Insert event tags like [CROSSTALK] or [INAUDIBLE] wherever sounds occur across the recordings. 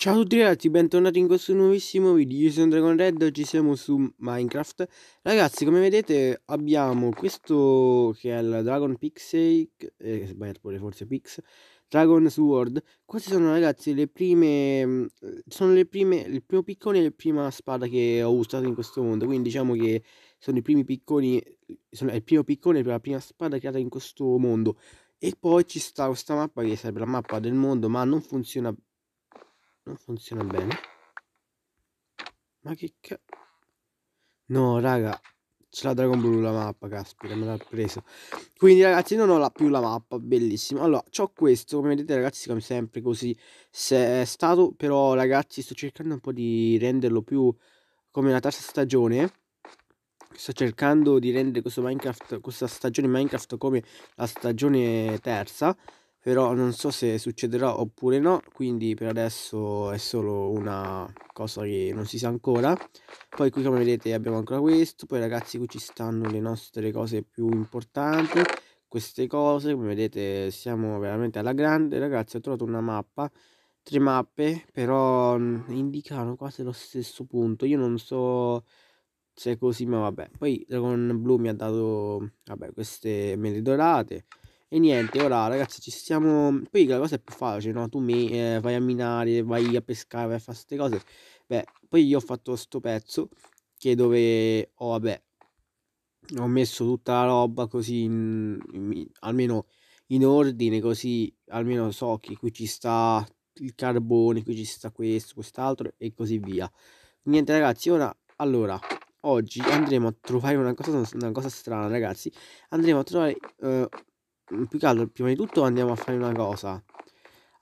Ciao a tutti ragazzi, bentornati in questo nuovissimo video, io sono Dragon Red, oggi siamo su Minecraft Ragazzi, come vedete abbiamo questo che è il Dragon Pixel, eh, sbagliato pure forse Pix Dragon Sword Queste sono ragazzi le prime, mm, sono le prime, il primo piccone e la prima spada che ho usato in questo mondo Quindi diciamo che sono i primi picconi, sono il primo piccone e la prima spada creata in questo mondo e poi ci sta questa mappa che sarebbe la mappa del mondo ma non funziona non funziona bene. Ma che cazzo? No, raga. C'è la Dragon Ball la mappa, caspita, me l'ha presa. Quindi, ragazzi, non ho la, più la mappa, bellissimo. Allora, ho questo, come vedete, ragazzi, come sempre così è stato. Però, ragazzi, sto cercando un po' di renderlo più come la terza stagione. Sto cercando di rendere questo Minecraft, questa stagione Minecraft come la stagione terza però non so se succederà oppure no, quindi per adesso è solo una cosa che non si sa ancora. Poi qui come vedete abbiamo ancora questo, poi ragazzi qui ci stanno le nostre cose più importanti, queste cose, come vedete siamo veramente alla grande. Ragazzi ho trovato una mappa, tre mappe, però mm, indicano quasi lo stesso punto, io non so se è così ma vabbè. Poi Dragon Blu mi ha dato vabbè, queste mele dorate e niente, ora ragazzi ci stiamo... Poi la cosa è più facile, no? Tu mi, eh, vai a minare, vai a pescare, vai a fare queste cose. Beh, poi io ho fatto questo pezzo che dove ho, oh, vabbè, ho messo tutta la roba così, in, in, almeno in ordine, così almeno so che qui ci sta il carbone, qui ci sta questo, quest'altro e così via. Niente ragazzi, ora, allora, oggi andremo a trovare una cosa, una cosa strana ragazzi. Andremo a trovare... Eh, Mm, più caldo, prima di tutto andiamo a fare una cosa.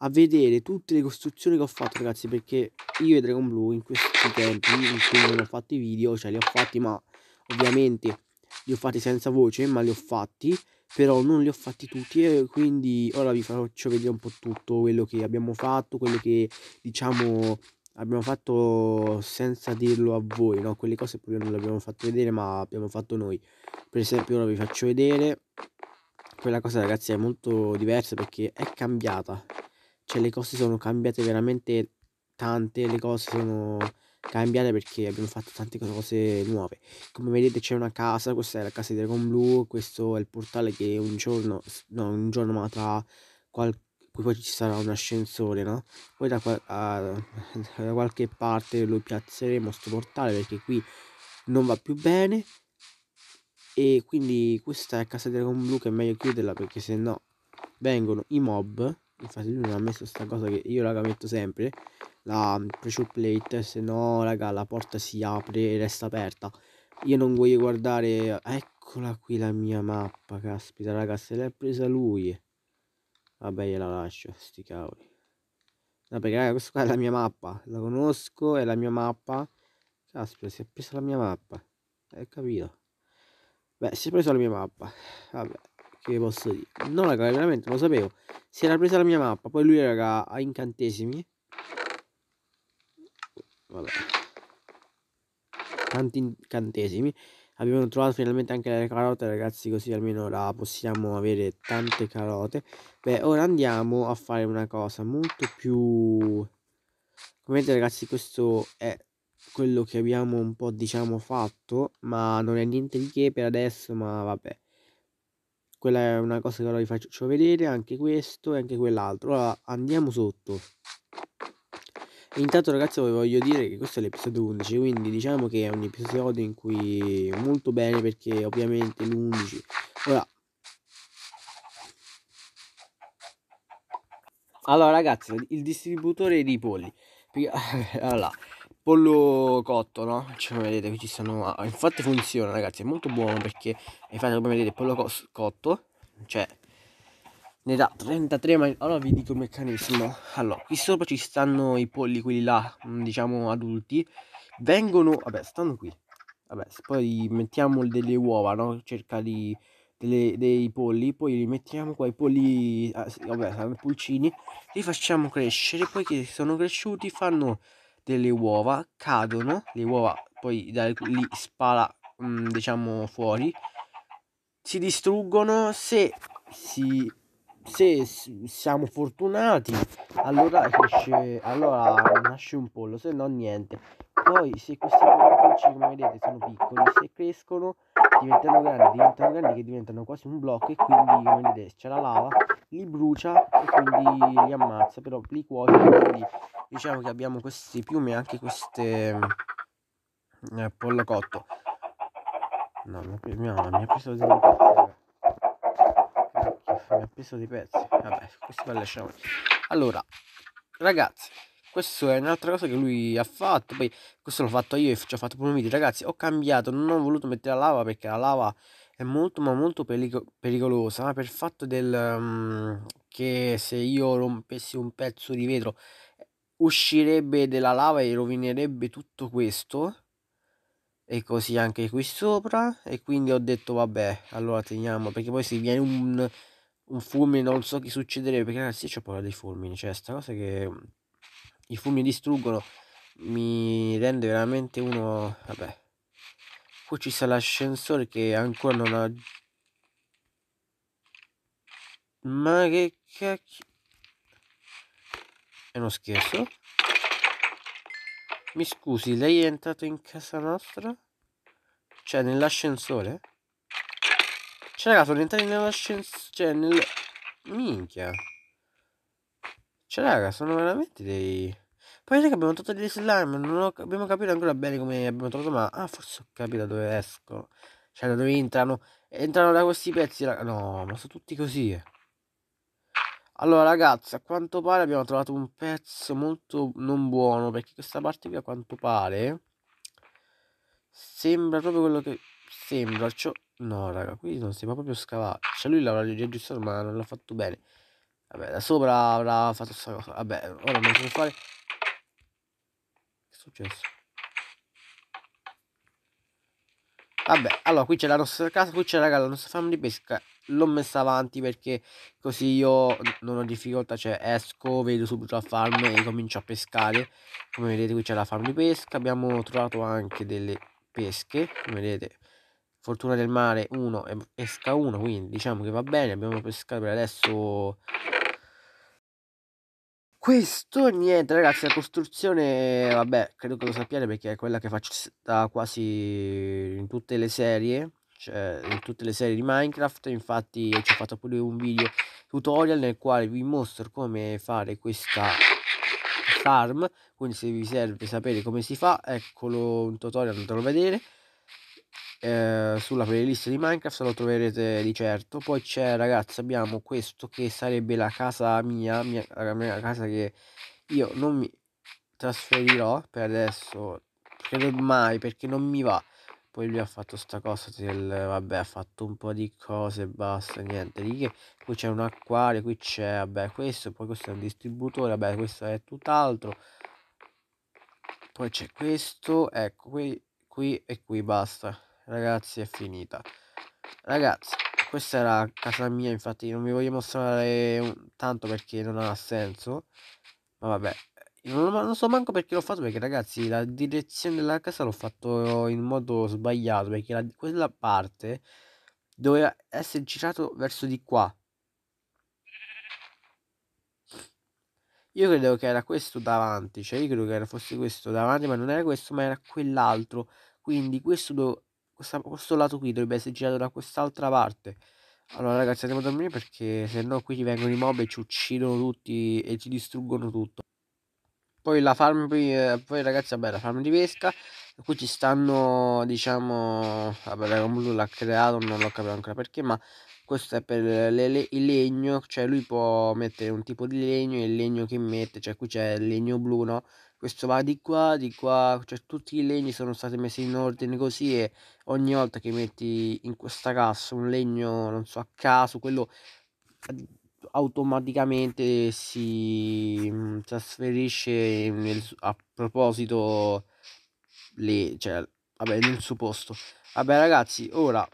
A vedere tutte le costruzioni che ho fatto, ragazzi, perché io e Dragon Blue in questi tempi in cui non ho fatto i video, cioè li ho fatti, ma ovviamente li ho fatti senza voce, ma li ho fatti, però non li ho fatti tutti e quindi ora vi faccio vedere un po' tutto quello che abbiamo fatto, quello che diciamo abbiamo fatto senza dirlo a voi, no? Quelle cose proprio non le abbiamo fatte vedere, ma abbiamo fatto noi. Per esempio ora vi faccio vedere quella cosa ragazzi è molto diversa perché è cambiata cioè le cose sono cambiate veramente tante le cose sono cambiate perché abbiamo fatto tante cose nuove come vedete c'è una casa questa è la casa di Dragon Blue questo è il portale che un giorno no un giorno ma tra qualche poi ci sarà un ascensore no poi da, qua, a, da qualche parte lo piazzeremo sto portale perché qui non va più bene e quindi questa è casa Dragon Blu che è meglio chiuderla perché se no vengono i mob. Infatti lui non ha messo sta cosa che io raga metto sempre. La mm, pressure plate, se no raga la porta si apre e resta aperta. Io non voglio guardare... Eccola qui la mia mappa, caspita raga, se l'è presa lui. Vabbè gliela lascio, sti cavoli. No perché raga questa qua è la mia mappa, la conosco, è la mia mappa. Caspita, si è presa la mia mappa. Hai capito? Beh, si è presa la mia mappa. Vabbè, che posso dire? No, raga, veramente lo sapevo. Si era presa la mia mappa. Poi lui, raga, ha incantesimi. Vabbè. Tanti incantesimi. Abbiamo trovato finalmente anche le carote, ragazzi, così almeno la possiamo avere tante carote. Beh, ora andiamo a fare una cosa molto più... Come vedete, ragazzi, questo è quello che abbiamo un po' diciamo fatto, ma non è niente di che per adesso, ma vabbè. Quella è una cosa che ora vi faccio vedere, anche questo e anche quell'altro. Allora andiamo sotto. intanto ragazzi vi voglio dire che questo è l'episodio 11, quindi diciamo che è un episodio in cui molto bene perché ovviamente l'11. Ora Allora ragazzi, il distributore di polli. [LAUGHS] Allora, pollo cotto, no? Cioè, come vedete, qui ci sono... Ah, infatti funziona, ragazzi, è molto buono perché, eh, infatti, come vedete, pollo co cotto, cioè, ne dà 33, ma allora vi dico il meccanismo. Allora, qui sopra ci stanno i polli, quelli là, mm, diciamo, adulti. Vengono, vabbè, stanno qui. Vabbè, poi mettiamo delle uova, no? Cerca di... Delle, dei polli, poi li mettiamo qua, i polli, ah, sì, vabbè, pulcini, li facciamo crescere, poi che sono cresciuti fanno delle uova cadono, le uova poi li lì spala mh, mm, diciamo fuori, si distruggono se, si, se siamo fortunati allora, cresce, allora nasce un pollo, se no niente. Poi se questi pollici come vedete sono piccoli, se crescono diventano grandi, diventano grandi che diventano quasi un blocco e quindi come vedete c'è la lava, li brucia e quindi li ammazza, però li cuoce quindi diciamo che abbiamo questi piumi e anche queste mm, eh, pollo cotto no mi ha, mia, mi ha preso di pezzi mi ha preso di pezzi vabbè questo lo lasciamo allora ragazzi questo è un'altra cosa che lui ha fatto poi questo l'ho fatto io e ci ho fatto pure un video ragazzi ho cambiato non ho voluto mettere la lava perché la lava è molto ma molto perico- pericolosa per il fatto del um, che se io rompessi un pezzo di vetro uscirebbe dalla lava e rovinerebbe tutto questo e così anche qui sopra e quindi ho detto vabbè allora teniamo perché poi se viene un, un fulmine non so che succederebbe perché ragazzi ah, io paura dei fulmini cioè sta cosa che i fulmini distruggono mi rende veramente uno vabbè qui ci sta l'ascensore che ancora non ha ma che cacchio è uno scherzo? Mi scusi, lei è entrato in casa nostra? Cioè, nell'ascensore? Cioè, raga, sono entrati nell'ascensore... Cioè, nel... Minchia. Cioè, raga, sono veramente dei... Poi che abbiamo trovato degli slime, non ho... abbiamo capito ancora bene come abbiamo trovato, ma... Ah, forse ho capito da dove escono. Cioè, da dove entrano. Entrano da questi pezzi, raga. No, ma sono tutti così. Eh. Allora ragazzi, a quanto pare abbiamo trovato un pezzo molto non buono, perché questa parte qui a quanto pare sembra proprio quello che sembra. Cioè... No raga, qui non sembra proprio scavato. Cioè lui l'avrà giusto, ma non l'ha fatto bene. Vabbè, da sopra avrà fatto questa cosa. Vabbè, ora non so fare. Che è successo? Vabbè, allora qui c'è la nostra casa, qui c'è raga la nostra famiglia di pesca l'ho messa avanti perché così io non ho difficoltà, cioè esco, vedo subito la farm e comincio a pescare. Come vedete qui c'è la farm di pesca, abbiamo trovato anche delle pesche, come vedete. Fortuna del mare 1 esca 1, quindi diciamo che va bene, abbiamo pescato per adesso questo niente ragazzi la costruzione vabbè credo che lo sappiate perché è quella che faccio da quasi in tutte le serie cioè, in tutte le serie di Minecraft, infatti ci ho fatto pure un video tutorial nel quale vi mostro come fare questa farm, quindi se vi serve sapere come si fa, eccolo un tutorial, andatelo a vedere. Eh, sulla playlist di Minecraft lo troverete di certo. Poi c'è, ragazzi, abbiamo questo che sarebbe la casa mia, mia, la mia casa che io non mi trasferirò per adesso, credo mai perché non mi va. Poi lui ha fatto sta cosa del vabbè, ha fatto un po' di cose basta, niente di che. Qui c'è un acquario, qui c'è, vabbè, questo, poi questo è un distributore, vabbè, questo è tutt'altro. Poi c'è questo, ecco, qui, qui e qui basta. Ragazzi, è finita. Ragazzi, questa era casa mia, infatti non vi voglio mostrare tanto perché non ha senso. Ma vabbè, non, lo, non so manco perché l'ho fatto, perché ragazzi la direzione della casa l'ho fatto in modo sbagliato, perché la, quella parte doveva essere girato verso di qua. Io credevo che era questo davanti, cioè io credo che era, fosse questo davanti, ma non era questo, ma era quell'altro. Quindi questo, do, questa, questo lato qui dovrebbe essere girato da quest'altra parte. Allora ragazzi andiamo a dormire perché se no qui ci vengono i mob e ci uccidono tutti e ci distruggono tutto. Poi la farm, eh, poi ragazzi, vabbè, la farm di pesca. Qui ci stanno, diciamo, vabbè, Dragon Blue l'ha creato, non l'ho capito ancora perché, ma questo è per le, le, il legno, cioè lui può mettere un tipo di legno e il legno che mette, cioè qui c'è il legno blu, no? Questo va di qua, di qua, cioè tutti i legni sono stati messi in ordine così e ogni volta che metti in questa cassa un legno, non so, a caso, quello automaticamente si mm, trasferisce nel, a proposito le, cioè, vabbè, nel suo posto. Vabbè ragazzi, ora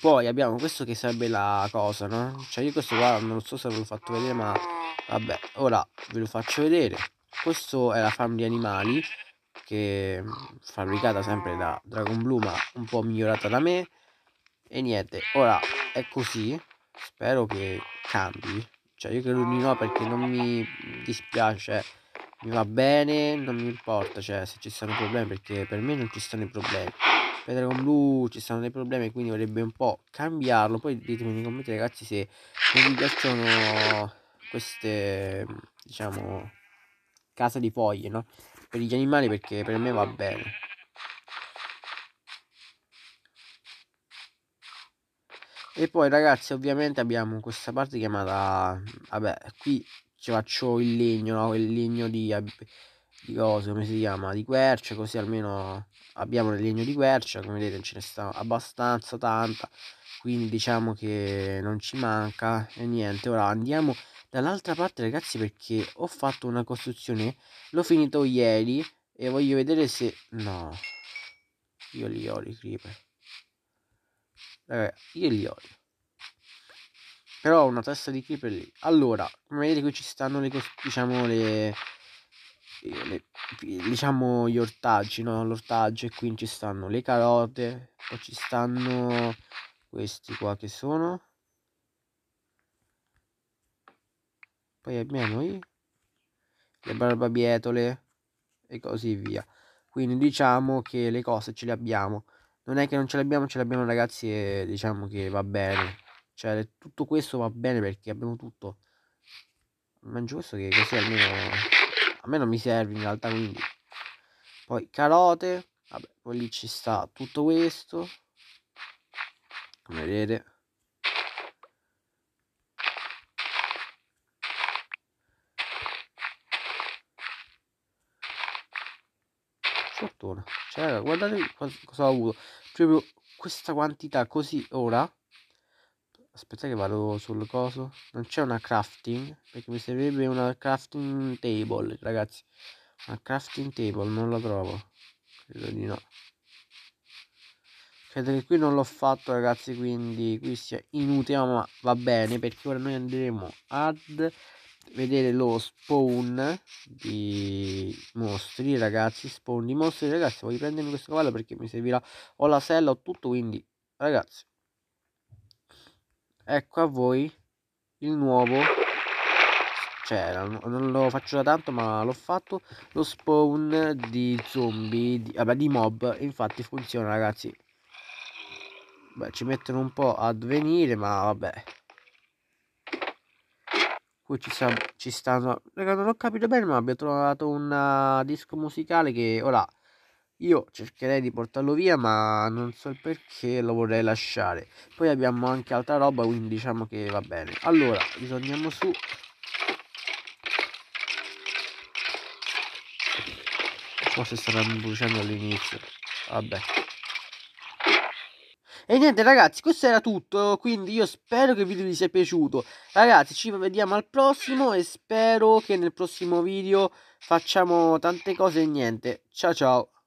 poi abbiamo questo che sarebbe la cosa, no? Cioè io questo qua non lo so se ve l'ho fatto vedere, ma vabbè, ora ve lo faccio vedere. Questo è la farm di animali che mm, fabbricata sempre da Dragon Blue, ma un po' migliorata da me. E niente, ora è così spero che cambi. Cioè, io credo di no perché non mi dispiace. Mi va bene, non mi importa, cioè, se ci sono problemi, perché per me non ci sono i problemi. Per Dragon Blu ci sono dei problemi, quindi vorrebbe un po' cambiarlo. Poi ditemi nei commenti, ragazzi, se non vi piacciono queste, diciamo, case di foglie, no? Per gli animali, perché per me va bene. e poi ragazzi ovviamente abbiamo questa parte chiamata vabbè qui ci faccio il legno no? il legno di di cose come si chiama di quercia così almeno abbiamo il legno di quercia come vedete ce ne sta abbastanza tanta quindi diciamo che non ci manca e niente ora andiamo dall'altra parte ragazzi perché ho fatto una costruzione l'ho finito ieri e voglio vedere se no io li ho i creeper Vabbè, eh, io li odio. Però ho una testa di creeper lì. Allora, come vedete qui ci stanno le, diciamo, le, le diciamo gli ortaggi, no? L'ortaggio e qui ci stanno le carote, poi ci stanno questi qua che sono. Poi abbiamo i, le barbabietole e così via. Quindi diciamo che le cose ce le abbiamo non è che non ce l'abbiamo, ce l'abbiamo ragazzi e diciamo che va bene. Cioè tutto questo va bene perché abbiamo tutto. Mangio questo che così almeno a me non mi serve in realtà quindi. Poi carote, vabbè, poi lì ci sta tutto questo. Come vedete. Fortuna. Cioè, guardate cosa ho avuto. Proprio questa quantità così ora. Aspetta che vado sul coso. Non c'è una crafting. Perché mi servirebbe una crafting table, ragazzi. Una crafting table, non la trovo. Credo di no. Credo che qui non l'ho fatto, ragazzi. Quindi qui sia inutile, ma va bene. Perché ora noi andremo ad vedere lo spawn di mostri ragazzi spawn di mostri ragazzi voglio prendermi questo cavallo perché mi servirà ho la sella ho tutto quindi ragazzi ecco a voi il nuovo c'era cioè, non lo faccio da tanto ma l'ho fatto lo spawn di zombie di, vabbè, di mob infatti funziona ragazzi Beh, ci mettono un po' ad venire ma vabbè cui ci, sta, ci stanno... Raga, non ho capito bene, ma abbiamo trovato un uh, disco musicale che ora io cercherei di portarlo via, ma non so il perché lo vorrei lasciare. Poi abbiamo anche altra roba, quindi diciamo che va bene. Allora, ritorniamo su forse stavamo bruciando all'inizio vabbè e niente ragazzi, questo era tutto, quindi io spero che il video vi sia piaciuto. Ragazzi, ci vediamo al prossimo e spero che nel prossimo video facciamo tante cose e niente. Ciao ciao.